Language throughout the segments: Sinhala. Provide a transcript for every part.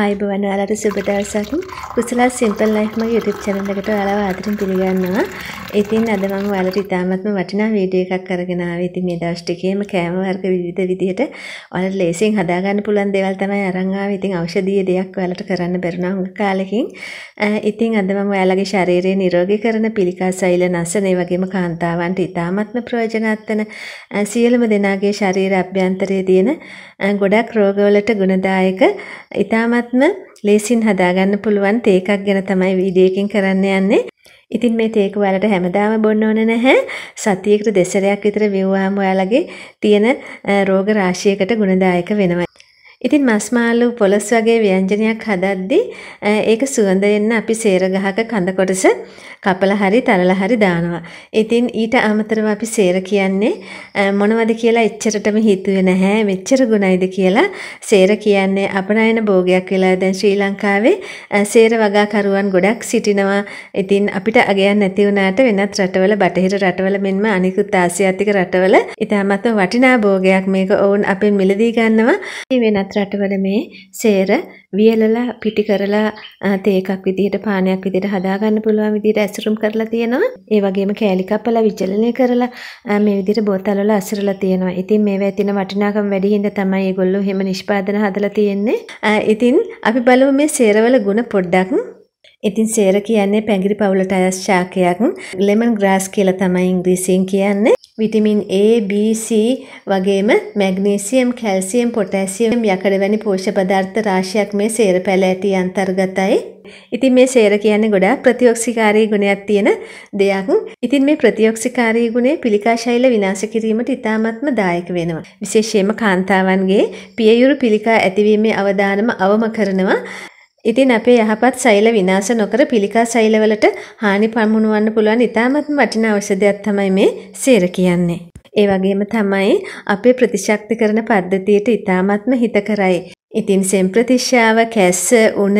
ආයුබෝවන් ඔයාලට සුබ දවසක්. කුසලා සිම්පල් ලයිෆ් මගේ YouTube channel එකට ඔයාලව ආදරෙන් පිළිගන්නවා. ඉතින් අද මම ඔයාලට ඉතාමත්ම වටිනා වීඩියෝ එකක් අරගෙන ආවේ. ඉතින් මේ දවස් ටිකේම කෑම වර්ග විවිධ විදිහට ඔයාලට ලේසියෙන් හදාගන්න පුළුවන් දේවල් තමයි අරන් ආවේ. ඉතින් ඖෂධීය දෙයක් ඔයාලට කරන්න බැරුණා හුඟ කාලෙකින්. ඉතින් අද මම ඔයාලගේ ශරීරය නිරෝගී කරන පිළිකා සෛල නසන ඒ වගේම කාන්තාවන්ට ඉතාමත්ම ප්‍රයෝජනවත් වෙන සියලුම දෙනාගේ ශරීර අභ්‍යන්තරයේ තියෙන ගොඩක් රෝගවලට ගුණදායක ඉතාමත් ඉතාමත්ම ලේසින් හදාගන්න පුළුවන් තේ එකක් ගැන තමයි වීඩියෝ එකෙන් කරන්න යන්නේ. ඉතින් මේ තේක ඔයාලට හැමදාම බොන්න ඕන නැහැ. සතියකට දෙසරයක් විතර බිව්වහම ඔයාලගේ තියෙන රෝග රාශියකට ගුණදායක වෙනවා. ඉතින් මස් මාළු පොලොස් වගේ ව්‍යංජනයක් හදද්දී ඒක සුවඳ එන්න අපි සේර ගහක කඳ කොටස කපලා හරි තරලා හරි දානවා. ඉතින් ඊට අමතරව අපි සේර කියන්නේ මොනවද කියලා එච්චරටම හිතුවේ නැහැ. මෙච්චර ගුණයිද කියලා සේර කියන්නේ අපනයන භෝගයක් වෙලා දැන් ශ්‍රී ලංකාවේ සේර වගාකරුවන් ගොඩක් සිටිනවා. ඉතින් අපිට අගයන් නැති වුණාට වෙනත් රටවල බටහිර රටවල මෙන්ම අනිකුත් ආසියාතික රටවල ඉතාමත් වටිනා භෝගයක් මේක ඔවුන් අපෙන් මිලදී ගන්නවා. වෙනත් අනිත් රටවල මේ සේර වියලලා පිටි කරලා තේකක් විදිහට පානයක් විදිහට හදාගන්න පුළුවන් විදිහට ඇසුරුම් කරලා තියෙනවා. ඒ වගේම කෑලි කපලා විචලනය කරලා මේ විදිහට බෝතල්වල අසුරලා තියෙනවා. ඉතින් මේවා තියෙන වටිනාකම වැඩි හින්දා තමයි ඒගොල්ලෝ එහෙම නිෂ්පාදන හදලා තියෙන්නේ. ඉතින් අපි බලමු මේ සේරවල ಗುಣ පොඩ්ඩක්. ඉතින් සේර කියන්නේ පැංගිරි පවුලට අයස් ශාකයක් ලෙමන් ග්‍රාස් කියලා තමයි ඉංග්‍රීසියෙන් කියන්නේ. විටමින් A, B, C වගේම මැග්නීසියම්, කැල්සියම්, පොටෑසියම් යකඩ වැනි පෝෂ්‍ය පදාර්ථ රාශියක් මේ සේර පැලෑටි අන්තර්ගතයි. ඉතින් මේ සේර කියන්නේ ගොඩාක් ප්‍රතිඔක්සිකාරී ගුණයක් තියෙන දෙයක්. ඉතින් මේ ප්‍රතිඔක්සිකාරී ගුණය පිළිකා ශෛල විනාශ කිරීමට ඉතාමත්ම දායක වෙනවා. විශේෂයෙන්ම කාන්තාවන්ගේ පියයුරු පිළිකා ඇතිවීමේ අවදානම අවම කරනවා. ඉතින් අපේ යහපත් සෛල විනාශ නොකර පිළිකා සෛලවලට හානි පමුණුවන්න පුළුවන් ඉතාමත් වටිනා ඖෂධයක් තමයි මේ සේර කියන්නේ. ඒ වගේම තමයි අපේ ප්‍රතිශක්ති කරන පද්ධතියට ඉතාමත්ම හිතකරයි. ඉතින් සෙම් ප්‍රතිශ්‍යාව කැස්ස උණ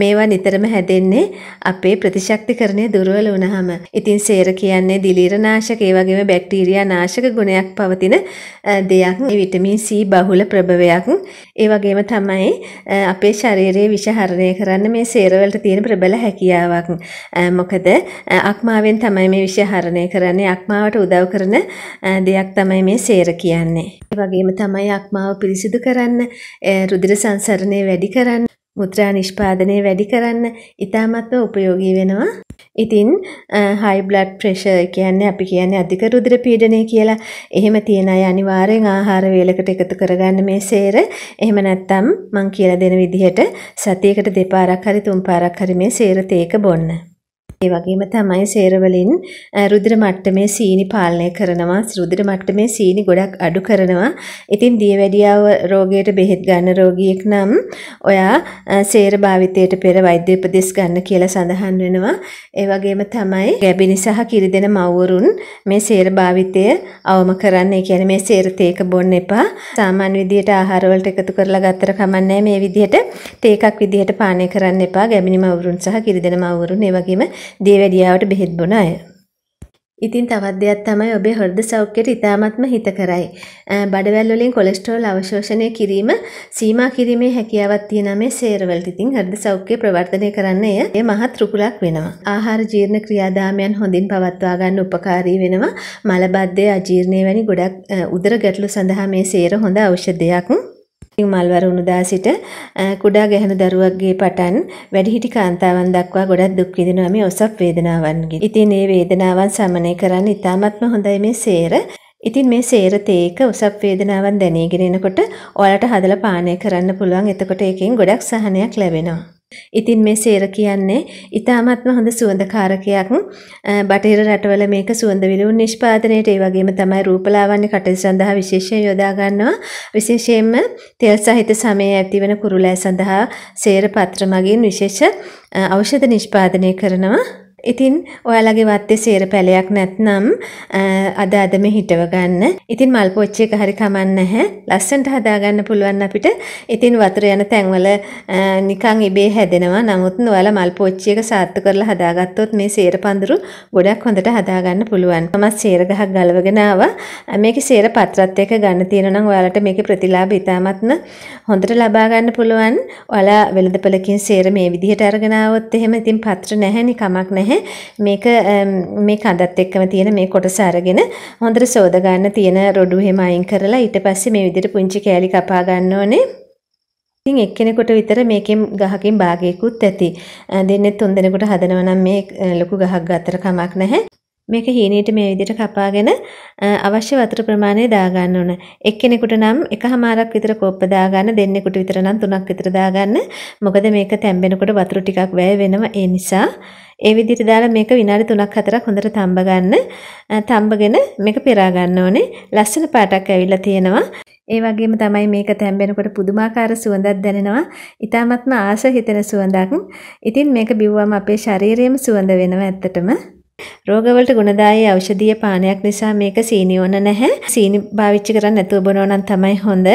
මේවා නිතරම හැදෙන්නේ අපේ ප්‍රතිශක්තිකරණය දුර්වල වුණාම. ඉතින් සේර කියන්නේ දිලීර නාශක ඒ වගේම බැක්ටීරියා නාශක ගුණයක් පවතින දෙයක්. මේ විටමින් C බහුල ප්‍රභවයක්. ඒ වගේම තමයි අපේ ශරීරයේ විෂහරණය කරන්න මේ සේර වලට තියෙන ප්‍රබල හැකියාවක්. මොකද අක්මාවෙන් තමයි මේ විෂහරණය කරන්නේ. අක්මාවට උදව් කරන දෙයක් තමයි මේ සේර කියන්නේ. වගේම තමයි අක්මාව පිරිසිදු කරන්න, රුධිර සංසරණය වැඩි කරන්න, මුත්‍රා නිෂ්පාදනය වැඩි කරන්න ඉතාමත්ම උපයෝගී වෙනවා. ඉතින් හයි බ්ලඩ් ප්‍රෙෂර් කියන්නේ අපි කියන්නේ අධික රුධිර පීඩනය කියලා. එහෙම තියෙන අය අනිවාර්යෙන් ආහාර වේලකට එකතු කරගන්න මේ සේර. එහෙම නැත්නම් මං කියලා දෙන විදිහට සතියකට දෙපාරක් හරි තුන් පාරක් හරි මේ සේර තේක බොන්න. ඒ වගේම තමයි සේරවලින් රුධිර මට්ටමේ සීනි පාලනය කරනවා රුධිර මට්ටමේ සීනි ගොඩක් අඩු කරනවා. ඉතින් දියවැඩියාව රෝගයට බෙහෙත් ගන්න රෝගියෙක් නම් ඔයා සේර භාවිතයට පෙර වෛද්‍ය උපදෙස් ගන්න කියලා සඳහන් වෙනවා. ඒ වගේම තමයි ගැබිනි සහ කිරිදෙන මව්වරුන් මේ සේර භාවිතය අවම කරන්න. ඒ කියන්නේ මේ සේර තේක බොන්න එපා. සාමාන්‍ය විදියට ආහාර වලට එකතු කරලා ගත්තට කමන්නේ මේ විදියට තේකක් විදියට පානය කරන්න එපා. ගැබිනි මව්වරුන් සහ කිරිදෙන මව්වරුන් ඒ වගේම දේවැඩියාවට බෙහෙත් බොන අය. ඉතින් තවත් දෙයක් තමයි ඔබේ හෘද සෞඛ්‍යයට ඉතාමත්ම හිතකරයි. බඩවැල් වලින් කොලෙස්ටරෝල් අවශෝෂණය කිරීම සීමා කිරීමේ හැකියාවක් තියෙන මේ සේරවලට ඉතින් හෘද සෞඛ්‍ය ප්‍රවර්ධනය කරන්න එය ඒ මහත් රුකුලක් වෙනවා. ආහාර ජීර්ණ ක්‍රියාදාමයන් හොඳින් පවත්වා ගන්න උපකාරී වෙනවා. මලබද්ධය අජීර්ණය වැනි ගොඩක් උදර ගැටලු සඳහා මේ සේර හොඳ ඖෂධයක්. මල්වර උණුදා සිට කුඩා ගැහැණු දරුවෙක්ගේ පටන් වැඩිහිටි කාන්තාවන් දක්වා ගොඩක් දුක් විඳිනවා මේ ඔසප් වේදනාවන්ගෙන්. ඉතින් මේ වේදනාවන් සමනය කරන්න ඉතාමත්ම හොඳයි මේ සේර. ඉතින් මේ සේර තේක ඔසප් වේදනාවන් දැනීගෙන එනකොට ඔයාලට හදලා පානය කරන්න පුළුවන්. එතකොට ඒකෙන් ගොඩක් සහනයක් ලැබෙනවා. ඉතින් මේ සේර කියන්නේ ඉතාමත්ම හොඳ සුවඳකාරකයක් බටහිර රටවල මේක සුවඳ විලවුන් නිෂ්පාදනයට ඒ වගේම තමයි රූපලාවන්‍ය කටයුතු සඳහා විශේෂයෙන් යොදා ගන්නවා විශේෂයෙන්ම තෙල් සහිත සමයේ ඇතිවන කුරුලෑ සඳහා සේර පත්‍ර මගින් විශේෂ ඖෂධ නිෂ්පාදනය කරනවා ඉතින් ඔයාලගේ වත්තේ සේර පැලයක් නැත්නම් අද අදම හිටව ගන්න. ඉතින් මල් පොච්චි එක හරි කමන්නේ නැහැ. ලස්සනට හදාගන්න පුළුවන් අපිට. ඉතින් වතුර යන තැන්වල නිකන් ඉබේ හැදෙනවා. නමුත් ඔයාලා මල් පොච්චි එක සාර්ථක කරලා හදාගත්තොත් මේ සේර පඳුරු ගොඩක් හොඳට හදාගන්න පුළුවන්. මම සේර ගහක් ගලවගෙන ආවා. මේකේ සේර පත්‍රත් එක ගන්න තියෙන නම් ඔයාලට මේකේ ප්‍රතිලාභ ඉතාමත්ම හොඳට ලබා ගන්න පුළුවන්. ඔයාලා වෙළඳපළකින් සේර මේ විදිහට අරගෙන ආවොත් එහෙම ඉතින් පත්‍ර නැහැ කමක් නැහැ. නැහැ. මේක මේ කඳත් එක්කම තියෙන මේ කොටස අරගෙන හොඳට සෝද ගන්න තියෙන රොඩු එහෙම අයින් කරලා ඊට පස්සේ මේ විදිහට පුංචි කෑලි කපා ගන්න ඕනේ. ඉතින් එක්කෙනෙකුට විතර මේකෙන් ගහකින් භාගයකුත් ඇති. දෙන්නේ තුන් දෙනෙකුට හදනවා නම් මේ ලොකු ගහක් ගතර කමක් නැහැ. මේක හීනීට මේ විදිහට කපාගෙන අවශ්‍ය වතුර ප්‍රමාණය දාගන්න ඕන. එක්කෙනෙකුට නම් එකහමාරක් විතර කෝප්ප දාගන්න, දෙන්නෙකුට විතර නම් තුනක් විතර දාගන්න. මොකද මේක තැම්බෙනකොට වතුර ටිකක් වැය වෙනවා. ඒ නිසා ඒ විදිහට දාලා මේක විනාඩි 3ක් 4ක් හොඳට තඹ ගන්න. තඹගෙන මේක පෙරා ගන්න ඕනේ. ලස්සන පාටක් ඇවිල්ලා තියෙනවා. ඒ වගේම තමයි මේක තැම්බෙනකොට පුදුමාකාර සුවඳක් දැනෙනවා. ඊටාත්ම ආශ හිතෙන සුවඳක්. ඉතින් මේක බිව්වම අපේ ශරීරයේම සුවඳ වෙනවා ඇත්තටම. රෝගවලට ගුණදායී ඖෂධීය පානයක් නිසා මේක සීනි ඕන නැහැ. සීනි පාවිච්චි කරන්නේ නැතුව බොනවා නම් තමයි හොඳ.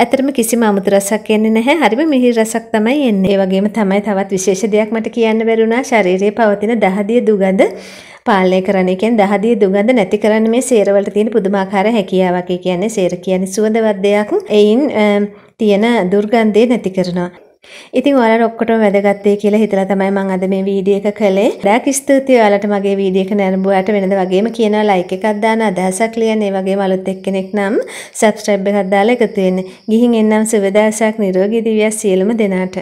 ඇත්තටම කිසිම අමුතු රසක් එන්නේ නැහැ. හරිම මිහිරි රසක් තමයි එන්නේ. ඒ වගේම තමයි තවත් විශේෂ දෙයක් මට කියන්න බැරුණා. ශරීරයේ පවතින දහදිය දුගඳ පාලනය කරන එකෙන් දහදිය දුගඳ නැති කරන්න මේ සේරවලට තියෙන පුදුමාකාර හැකියාවක්. ඒ කියන්නේ සේර කියන්නේ සුවඳවත් දෙයක්. එයින් තියෙන දුර්ගන්ධය නැති කරනවා. ඉතින් ඔයාලට ඔක්කොටම වැදගත් වෙයි කියලා හිතලා තමයි මම අද මේ වීඩියෝ එක කළේ. ගොඩාක් ස්තුතියි ඔයාලට මගේ වීඩියෝ එක නැරඹුවාට වෙනද වගේම කියනවා ලයික් එකක් දාන්න අදහසක් ලියන්න ඒ වගේම අලුත් එක්කෙනෙක් නම් subscribe එකක් දාලා එකතු වෙන්න. ගිහින් එන්නම් සුබ දවසක් නිරෝගී දිවියක් සියලුම දෙනාට.